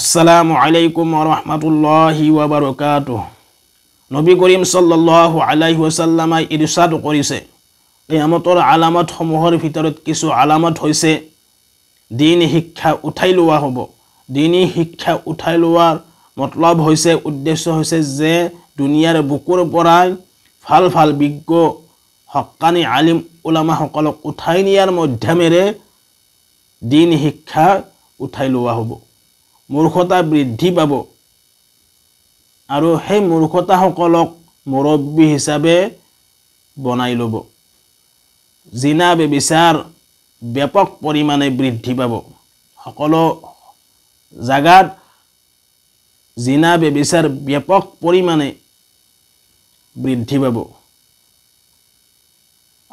السلام عليكم ورحمة الله وبركاته نبي كريم صلى الله عليه وسلم إرشاد قريسي قيامت علامات حمهر في ترد كسو علامات حيسي ديني هكا اتايلوا هبو ديني هكا اتايلوا مطلب حيسي ادسو حيسي زي دنيا بكور براي فال فال بيگو حقاني علم علماء حقالق اتايني يار مدهمره ديني هكا اتايلوا هبو মূৰ্খতা বৃদ্ধি পাব আৰু সেই মূৰ্খতাসকলক মুৰব্বী হিচাপে বনাই ল'ব জিনা ব্যৱচাৰ ব্যাপক পৰিমাণে বৃদ্ধি পাব সকলো জেগাত জিনা ব্যৱচাৰ ব্যাপক পৰিমাণে বৃদ্ধি পাব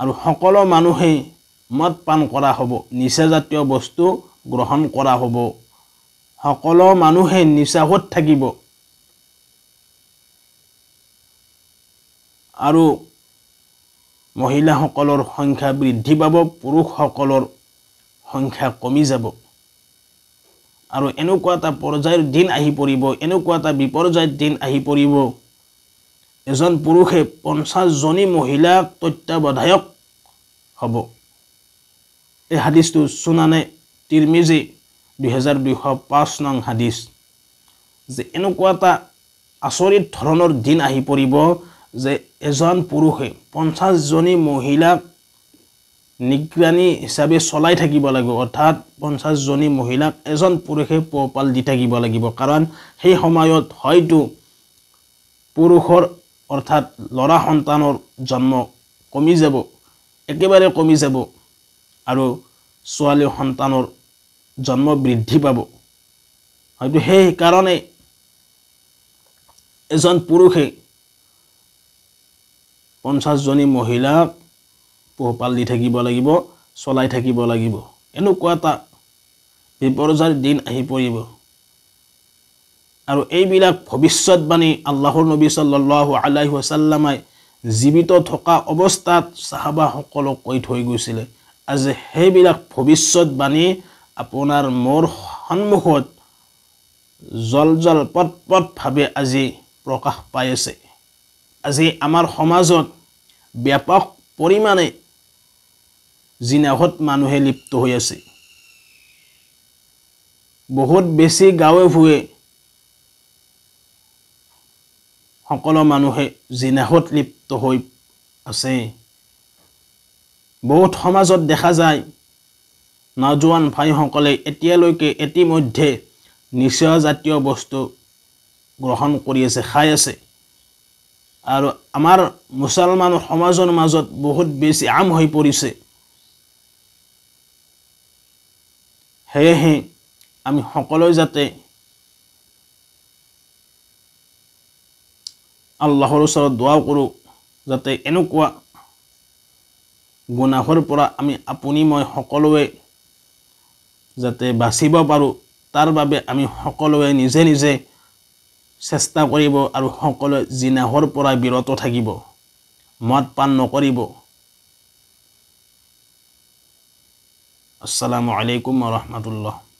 আৰু সকলো মানুহেই মদ পান কৰা হ'ব নিচাজাতীয় বস্তু গ্ৰহণ কৰা হ'ব সকলো মানুহে নিচাহত থাকিব আৰু মহিলাসকলৰ সংখ্যা বৃদ্ধি পাব পুৰুষসকলৰ সংখ্যা কমি যাব আৰু এনেকুৱা এটা পৰ্যায়ৰ দিন আহি পৰিব এনেকুৱা এটা বিপৰ্যায়ৰ দিন আহি পৰিব এজন পুৰুষে পঞ্চাছজনী মহিলা তত্বাৱধায়ক হ'ব এই হাদিছটো চুনানে তিৰমিজী দুহেজাৰ দুশ পাঁচ নং হাদিচ যে এনেকুৱা এটা আচৰিত ধৰণৰ দিন আহি পৰিব যে এজন পুৰুষে পঞ্চাছজনী মহিলাক নিগৰানী হিচাপে চলাই থাকিব লাগিব অৰ্থাৎ পঞ্চাছজনী মহিলাক এজন পুৰুষে পোহপাল দি থাকিব লাগিব কাৰণ সেই সময়ত হয়তো পুৰুষৰ অৰ্থাৎ ল'ৰা সন্তানৰ জন্ম কমি যাব একেবাৰে কমি যাব আৰু ছোৱালী সন্তানৰ জন্ম বৃদ্ধি পাব হয়তো সেইকাৰণে এজন পুৰুষে পঞ্চাছজনী মহিলাক পোহপাল দি থাকিব লাগিব চলাই থাকিব লাগিব এনেকুৱা এটা বিপৰ্যয়ৰ দিন আহি পৰিব আৰু এইবিলাক ভৱিষ্যতবাণী আল্লাহৰ নবী চল্লু আলাইহাল্লামাই জীৱিত থকা অৱস্থাত চাহাবাসকলক কৈ থৈ গৈছিলে আজি সেইবিলাক ভৱিষ্যতবাণী আপোনাৰ মোৰ সন্মুখত জল জল পটপটভাৱে আজি প্ৰকাশ পাই আছে আজি আমাৰ সমাজত ব্যাপক পৰিমাণে জিনাহত মানুহে লিপ্ত হৈ আছে বহুত বেছি গাঁৱে ভূঞে সকলো মানুহে জিনাহত লিপ্ত হৈ আছে বহুত সমাজত দেখা যায় নজোৱান ভাইসকলে এতিয়ালৈকে ইতিমধ্যে নিচাজাতীয় বস্তু গ্ৰহণ কৰি আছে খাই আছে আৰু আমাৰ মুছলমান সমাজৰ মাজত বহুত বেছি আম হৈ পৰিছে সেয়েহে আমি সকলোৱে যাতে আল্লাহৰ ওচৰত দোৱা কৰোঁ যাতে এনেকুৱা গুণাহৰ পৰা আমি আপুনি মই সকলোৱে যাতে বাচিব পাৰোঁ তাৰ বাবে আমি সকলোৱে নিজে নিজে চেষ্টা কৰিব আৰু সকলোৱে জিনাহৰ পৰা বিৰত থাকিব মদ পান নকৰিব আসসালামু আলাইকুম ওৰহমতুল্লাহ